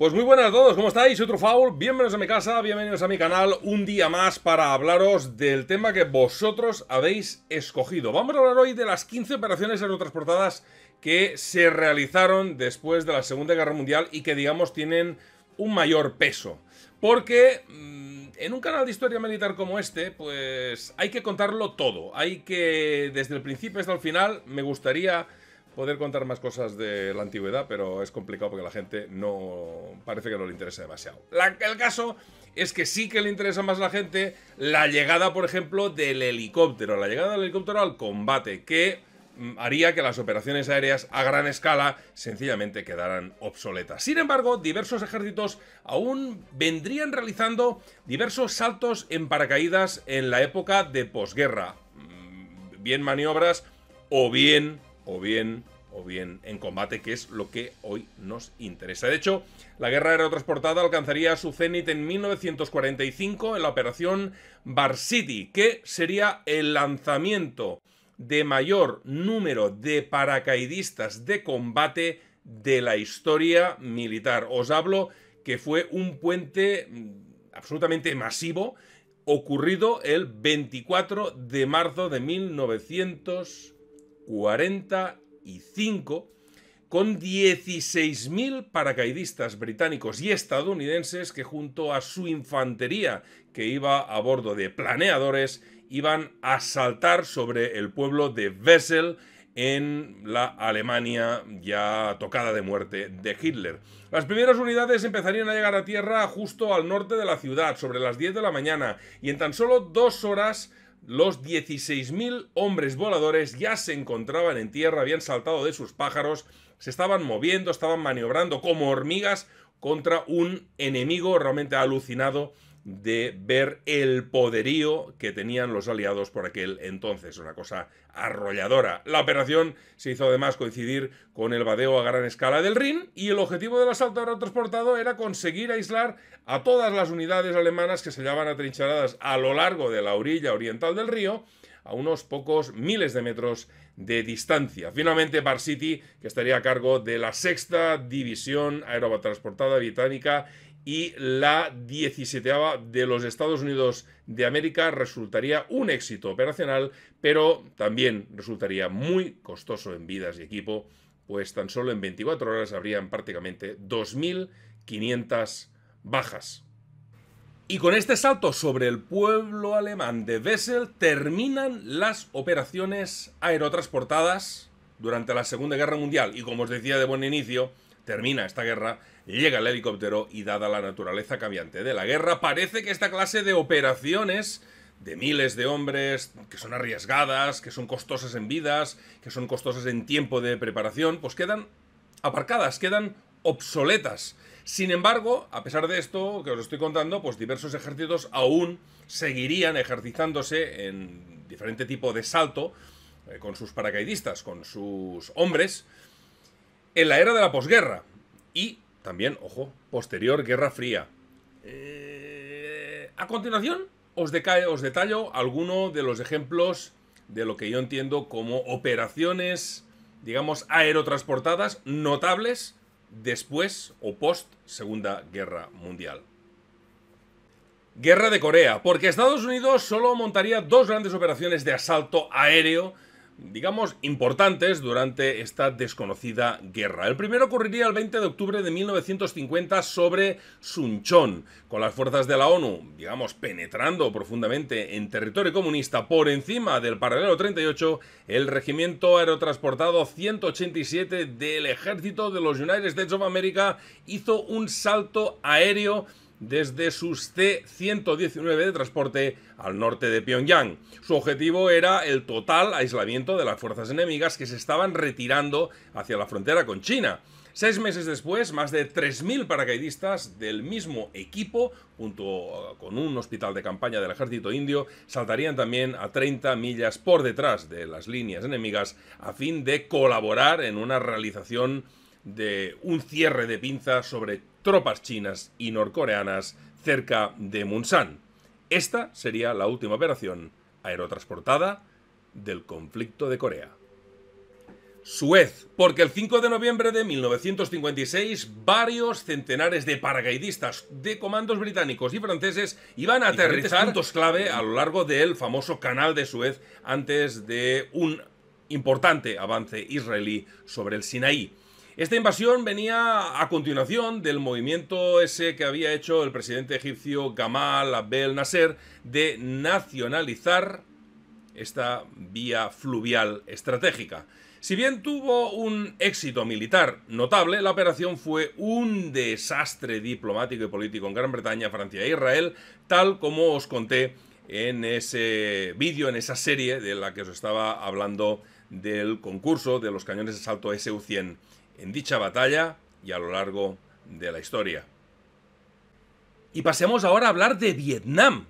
Pues muy buenas a todos, ¿cómo estáis? Soy Trufaul, bienvenidos a mi casa, bienvenidos a mi canal, un día más para hablaros del tema que vosotros habéis escogido. Vamos a hablar hoy de las 15 operaciones aerotransportadas que se realizaron después de la Segunda Guerra Mundial y que digamos tienen un mayor peso. Porque mm, en un canal de historia militar como este, pues hay que contarlo todo. Hay que, desde el principio hasta el final, me gustaría poder contar más cosas de la antigüedad, pero es complicado porque la gente no parece que no le interesa demasiado. el caso es que sí que le interesa más a la gente la llegada, por ejemplo, del helicóptero, la llegada del helicóptero al combate, que mm, haría que las operaciones aéreas a gran escala sencillamente quedaran obsoletas. Sin embargo, diversos ejércitos aún vendrían realizando diversos saltos en paracaídas en la época de posguerra, mm, bien maniobras o bien o bien o bien en combate, que es lo que hoy nos interesa. De hecho, la guerra aerotransportada alcanzaría su cenit en 1945 en la operación Varsity, que sería el lanzamiento de mayor número de paracaidistas de combate de la historia militar. Os hablo que fue un puente mm, absolutamente masivo ocurrido el 24 de marzo de 1945. 5 con 16.000 paracaidistas británicos y estadounidenses que junto a su infantería que iba a bordo de planeadores iban a saltar sobre el pueblo de Wessel en la Alemania ya tocada de muerte de Hitler. Las primeras unidades empezarían a llegar a tierra justo al norte de la ciudad, sobre las 10 de la mañana, y en tan solo dos horas los 16.000 hombres voladores ya se encontraban en tierra, habían saltado de sus pájaros, se estaban moviendo, estaban maniobrando como hormigas contra un enemigo realmente alucinado de ver el poderío que tenían los aliados por aquel entonces, una cosa arrolladora. La operación se hizo además coincidir con el badeo a gran escala del Rin y el objetivo del asalto aerotransportado era conseguir aislar a todas las unidades alemanas que se hallaban atrincheradas a lo largo de la orilla oriental del río a unos pocos miles de metros de distancia. Finalmente, Bar que estaría a cargo de la sexta división aerotransportada británica y la 17 de los Estados Unidos de América resultaría un éxito operacional, pero también resultaría muy costoso en vidas y equipo, pues tan solo en 24 horas habrían prácticamente 2.500 bajas. Y con este salto sobre el pueblo alemán de Wessel terminan las operaciones aerotransportadas durante la Segunda Guerra Mundial. Y como os decía de buen inicio, Termina esta guerra, llega el helicóptero y dada la naturaleza cambiante de la guerra, parece que esta clase de operaciones de miles de hombres que son arriesgadas, que son costosas en vidas, que son costosas en tiempo de preparación, pues quedan aparcadas, quedan obsoletas. Sin embargo, a pesar de esto que os estoy contando, pues diversos ejércitos aún seguirían ejercitándose en diferente tipo de salto eh, con sus paracaidistas, con sus hombres, en la era de la posguerra y también, ojo, posterior Guerra Fría. Eh, a continuación, os, decae, os detallo alguno de los ejemplos de lo que yo entiendo como operaciones, digamos, aerotransportadas notables después o post Segunda Guerra Mundial. Guerra de Corea, porque Estados Unidos solo montaría dos grandes operaciones de asalto aéreo digamos, importantes durante esta desconocida guerra. El primero ocurriría el 20 de octubre de 1950 sobre Sunchon, con las fuerzas de la ONU, digamos, penetrando profundamente en territorio comunista por encima del paralelo 38, el regimiento aerotransportado 187 del ejército de los United States of America hizo un salto aéreo desde sus C-119 de transporte al norte de Pyongyang. Su objetivo era el total aislamiento de las fuerzas enemigas que se estaban retirando hacia la frontera con China. Seis meses después, más de 3.000 paracaidistas del mismo equipo, junto con un hospital de campaña del ejército indio, saltarían también a 30 millas por detrás de las líneas enemigas a fin de colaborar en una realización de un cierre de pinza sobre tropas chinas y norcoreanas cerca de Munsan. Esta sería la última operación aerotransportada del conflicto de Corea. Suez, porque el 5 de noviembre de 1956 varios centenares de paracaidistas de comandos británicos y franceses iban a aterrizar puntos clave a lo largo del famoso canal de Suez antes de un importante avance israelí sobre el Sinaí. Esta invasión venía a continuación del movimiento ese que había hecho el presidente egipcio Gamal Abdel Nasser de nacionalizar esta vía fluvial estratégica. Si bien tuvo un éxito militar notable, la operación fue un desastre diplomático y político en Gran Bretaña, Francia e Israel, tal como os conté en ese vídeo, en esa serie de la que os estaba hablando del concurso de los cañones de salto SU-100 en dicha batalla y a lo largo de la historia. Y pasemos ahora a hablar de Vietnam.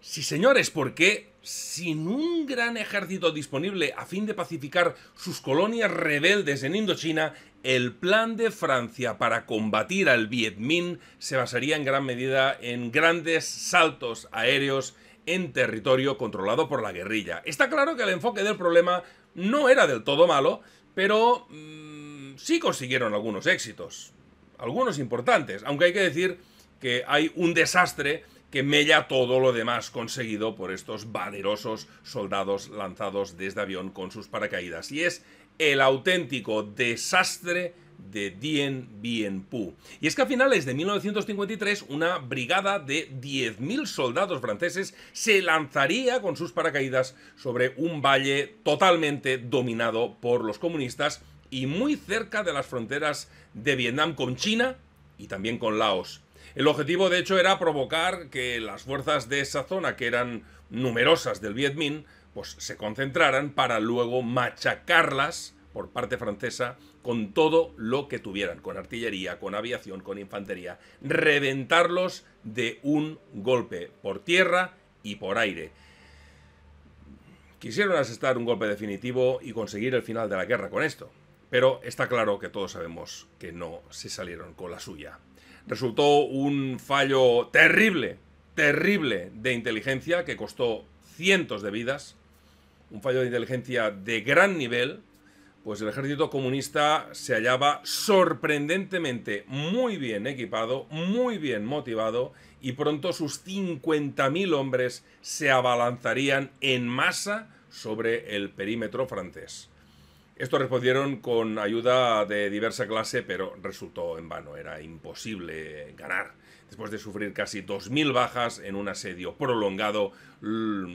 Sí, señores, porque sin un gran ejército disponible a fin de pacificar sus colonias rebeldes en Indochina, el plan de Francia para combatir al Viet Minh se basaría en gran medida en grandes saltos aéreos en territorio controlado por la guerrilla. Está claro que el enfoque del problema no era del todo malo, pero mm, sí consiguieron algunos éxitos, algunos importantes, aunque hay que decir que hay un desastre que mella todo lo demás conseguido por estos valerosos soldados lanzados desde avión con sus paracaídas, y es el auténtico desastre de Dien Bien Phu. Y es que a finales de 1953 una brigada de 10.000 soldados franceses se lanzaría con sus paracaídas sobre un valle totalmente dominado por los comunistas y muy cerca de las fronteras de Vietnam con China y también con Laos. El objetivo, de hecho, era provocar que las fuerzas de esa zona, que eran numerosas del Viet Minh, pues se concentraran para luego machacarlas por parte francesa con todo lo que tuvieran, con artillería, con aviación, con infantería, reventarlos de un golpe por tierra y por aire. Quisieron asestar un golpe definitivo y conseguir el final de la guerra con esto. Pero está claro que todos sabemos que no se salieron con la suya. Resultó un fallo terrible, terrible de inteligencia que costó cientos de vidas. Un fallo de inteligencia de gran nivel, pues el ejército comunista se hallaba sorprendentemente muy bien equipado, muy bien motivado, y pronto sus 50.000 hombres se abalanzarían en masa sobre el perímetro francés. Esto respondieron con ayuda de diversa clase, pero resultó en vano, era imposible ganar. Después de sufrir casi 2.000 bajas en un asedio prolongado,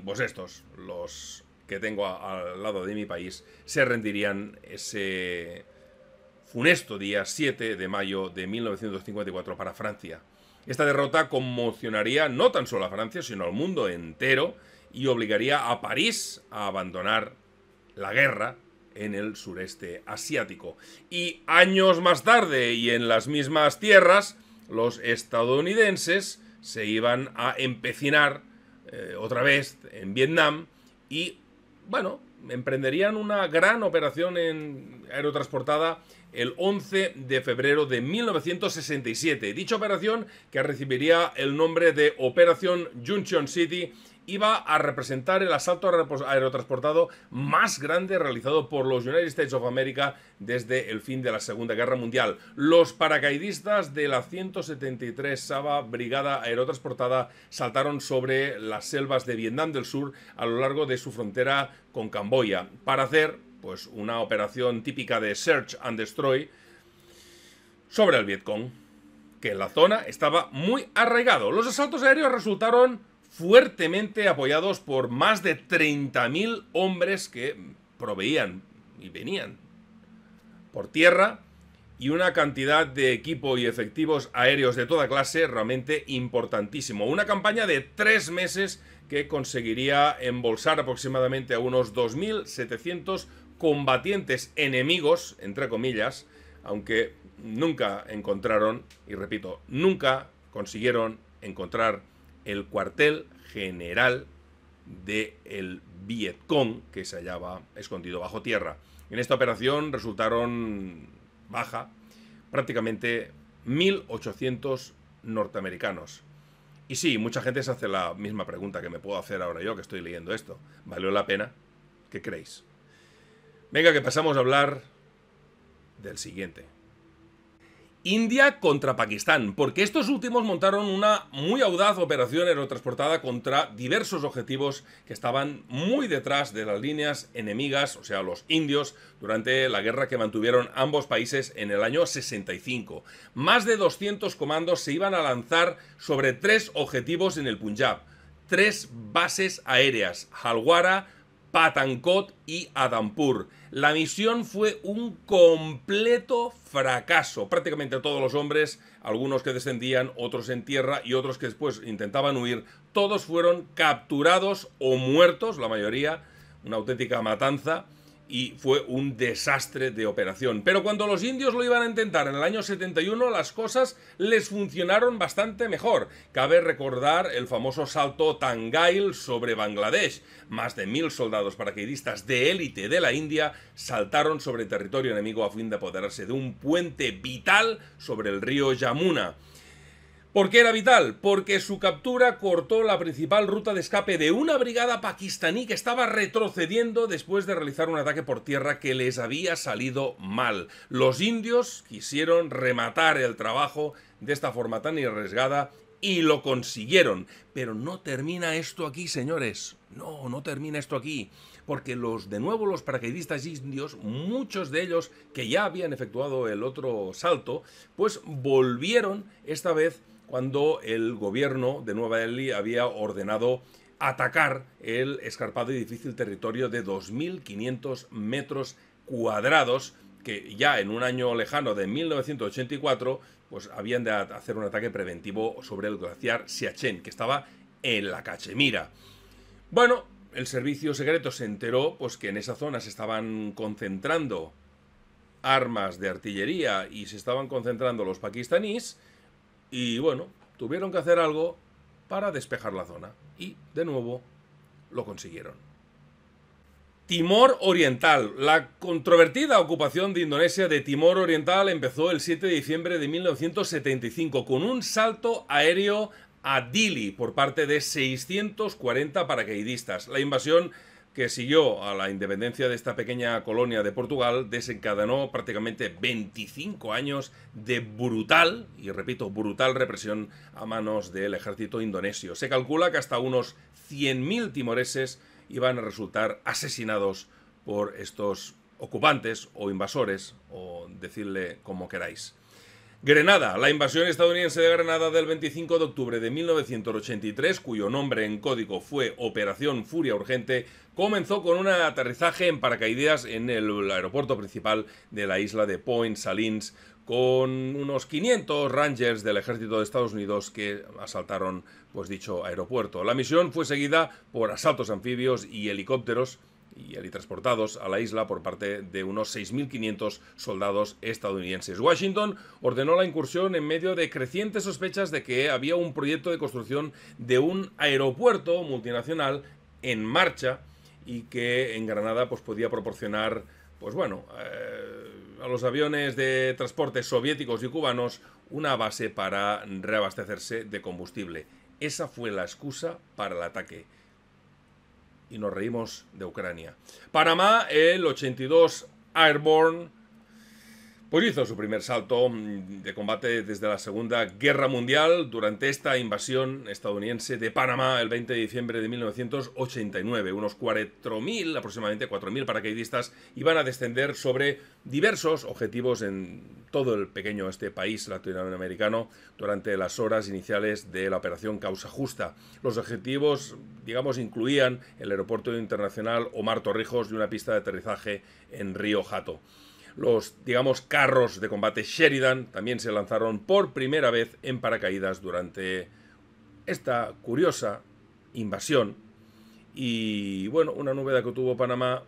pues estos, los que tengo al lado de mi país, se rendirían ese funesto día 7 de mayo de 1954 para Francia. Esta derrota conmocionaría no tan solo a Francia, sino al mundo entero y obligaría a París a abandonar la guerra en el sureste asiático. Y años más tarde y en las mismas tierras, los estadounidenses se iban a empecinar eh, otra vez en Vietnam y, bueno, emprenderían una gran operación en aerotransportada el 11 de febrero de 1967. Dicha operación, que recibiría el nombre de Operación Junction City, iba a representar el asalto aerotransportado más grande realizado por los United States of America desde el fin de la Segunda Guerra Mundial. Los paracaidistas de la 173 Saba Brigada Aerotransportada saltaron sobre las selvas de Vietnam del Sur a lo largo de su frontera con Camboya para hacer pues una operación típica de search and destroy sobre el Vietcong, que en la zona estaba muy arraigado. Los asaltos aéreos resultaron fuertemente apoyados por más de 30.000 hombres que proveían y venían por tierra y una cantidad de equipo y efectivos aéreos de toda clase realmente importantísimo. Una campaña de tres meses que conseguiría embolsar aproximadamente a unos 2.700 combatientes enemigos, entre comillas, aunque nunca encontraron, y repito, nunca consiguieron encontrar el cuartel general del el Vietcong, que se hallaba escondido bajo tierra. En esta operación resultaron baja prácticamente 1.800 norteamericanos. Y sí, mucha gente se hace la misma pregunta que me puedo hacer ahora yo que estoy leyendo esto. ¿Valió la pena? ¿Qué creéis? Venga, que pasamos a hablar del siguiente. India contra Pakistán, porque estos últimos montaron una muy audaz operación aerotransportada contra diversos objetivos que estaban muy detrás de las líneas enemigas, o sea, los indios, durante la guerra que mantuvieron ambos países en el año 65. Más de 200 comandos se iban a lanzar sobre tres objetivos en el Punjab, tres bases aéreas, Halwara, Patancot y Adampur. La misión fue un completo fracaso. Prácticamente todos los hombres, algunos que descendían, otros en tierra y otros que después intentaban huir, todos fueron capturados o muertos, la mayoría, una auténtica matanza y fue un desastre de operación. Pero cuando los indios lo iban a intentar en el año 71, las cosas les funcionaron bastante mejor. Cabe recordar el famoso salto Tangail sobre Bangladesh. Más de mil soldados paracaidistas de élite de la India saltaron sobre territorio enemigo a fin de apoderarse de un puente vital sobre el río Yamuna. ¿Por qué era vital? Porque su captura cortó la principal ruta de escape de una brigada pakistaní que estaba retrocediendo después de realizar un ataque por tierra que les había salido mal. Los indios quisieron rematar el trabajo de esta forma tan arriesgada y lo consiguieron. Pero no termina esto aquí, señores. No, no termina esto aquí. Porque los, de nuevo, los paracaidistas indios, muchos de ellos que ya habían efectuado el otro salto, pues volvieron esta vez cuando el gobierno de Nueva Delhi había ordenado atacar el escarpado y difícil territorio de 2.500 metros cuadrados que ya en un año lejano de 1984 pues habían de hacer un ataque preventivo sobre el glaciar Siachen que estaba en la Cachemira. Bueno, el servicio secreto se enteró pues que en esa zona se estaban concentrando armas de artillería y se estaban concentrando los pakistaníes y bueno, tuvieron que hacer algo para despejar la zona. Y, de nuevo, lo consiguieron. Timor Oriental. La controvertida ocupación de Indonesia de Timor Oriental empezó el 7 de diciembre de 1975 con un salto aéreo a Dili por parte de 640 paracaidistas. La invasión que siguió a la independencia de esta pequeña colonia de Portugal desencadenó prácticamente 25 años de brutal, y repito, brutal represión a manos del ejército indonesio. Se calcula que hasta unos 100.000 timoreses iban a resultar asesinados por estos ocupantes o invasores, o decirle como queráis. Grenada, la invasión estadounidense de Granada del 25 de octubre de 1983, cuyo nombre en código fue Operación Furia Urgente, comenzó con un aterrizaje en paracaídas en el aeropuerto principal de la isla de Point Salins con unos 500 Rangers del ejército de Estados Unidos que asaltaron pues dicho aeropuerto. La misión fue seguida por asaltos anfibios y helicópteros y transportados a la isla por parte de unos 6.500 soldados estadounidenses. Washington ordenó la incursión en medio de crecientes sospechas de que había un proyecto de construcción de un aeropuerto multinacional en marcha y que en Granada pues, podía proporcionar, pues bueno, eh, a los aviones de transporte soviéticos y cubanos una base para reabastecerse de combustible. Esa fue la excusa para el ataque y nos reímos de Ucrania. Panamá, el 82 Airborne pues hizo su primer salto mm, de combate desde la Segunda Guerra Mundial durante esta invasión estadounidense de Panamá el 20 de diciembre de 1989. Unos 4.000, aproximadamente 4.000 paracaidistas iban a descender sobre diversos objetivos en todo el pequeño este país latinoamericano durante las horas iniciales de la operación Causa Justa. Los objetivos, digamos, incluían el aeropuerto internacional Omar Torrijos y una pista de aterrizaje en Río Jato. Los, digamos, carros de combate Sheridan también se lanzaron por primera vez en paracaídas durante esta curiosa invasión. Y bueno, una novedad que tuvo Panamá.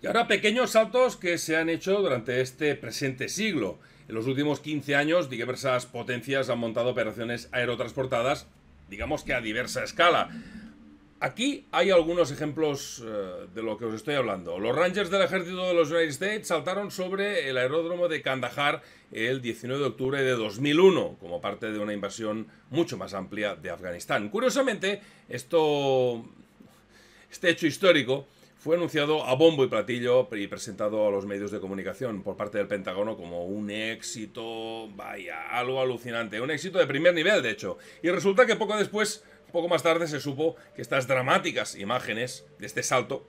Y ahora pequeños saltos que se han hecho durante este presente siglo. En los últimos 15 años, diversas potencias han montado operaciones aerotransportadas, digamos que a diversa escala. Aquí hay algunos ejemplos eh, de lo que os estoy hablando. Los Rangers del ejército de los United States saltaron sobre el aeródromo de Kandahar el 19 de octubre de 2001 como parte de una invasión mucho más amplia de Afganistán. Curiosamente, este hecho histórico fue anunciado a bombo y platillo y presentado a los medios de comunicación por parte del Pentágono como un éxito, vaya, algo alucinante, un éxito de primer nivel, de hecho. Y resulta que poco después poco más tarde se supo que estas dramáticas imágenes de este salto,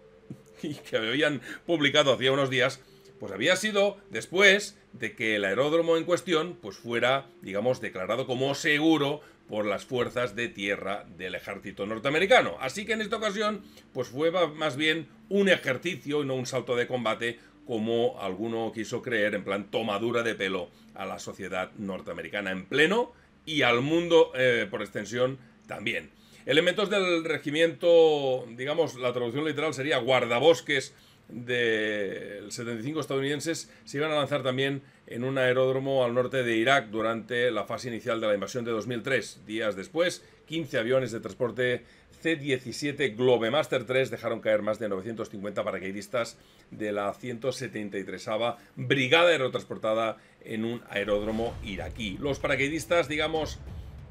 que habían publicado hacía unos días, pues había sido después de que el aeródromo en cuestión pues fuera, digamos, declarado como seguro por las fuerzas de tierra del ejército norteamericano. Así que en esta ocasión pues fue más bien un ejercicio y no un salto de combate como alguno quiso creer, en plan tomadura de pelo a la sociedad norteamericana en pleno y al mundo eh, por extensión también. Elementos del regimiento, digamos, la traducción literal sería guardabosques del 75 estadounidenses se iban a lanzar también en un aeródromo al norte de Irak durante la fase inicial de la invasión de 2003. Días después, 15 aviones de transporte C-17 Globemaster 3 dejaron caer más de 950 paracaidistas de la 173 Brigada Aerotransportada en un aeródromo iraquí. Los paracaidistas, digamos,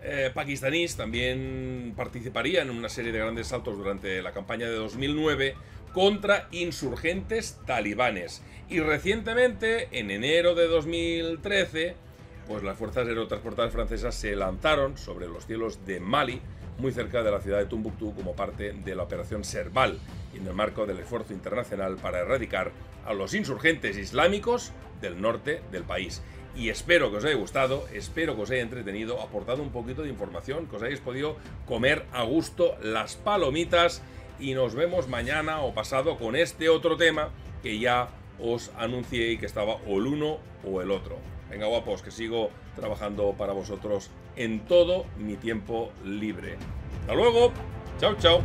eh, también participaría en una serie de grandes saltos durante la campaña de 2009 contra insurgentes talibanes. Y recientemente, en enero de 2013, pues las fuerzas aerotransportadas francesas se lanzaron sobre los cielos de Mali, muy cerca de la ciudad de Tumbuctú, como parte de la operación Serval, en el marco del esfuerzo internacional para erradicar a los insurgentes islámicos del norte del país y espero que os haya gustado, espero que os haya entretenido, aportado un poquito de información, que os hayáis podido comer a gusto las palomitas y nos vemos mañana o pasado con este otro tema que ya os anuncié y que estaba o el uno o el otro. Venga guapos, que sigo trabajando para vosotros en todo mi tiempo libre. Hasta luego, chao chao.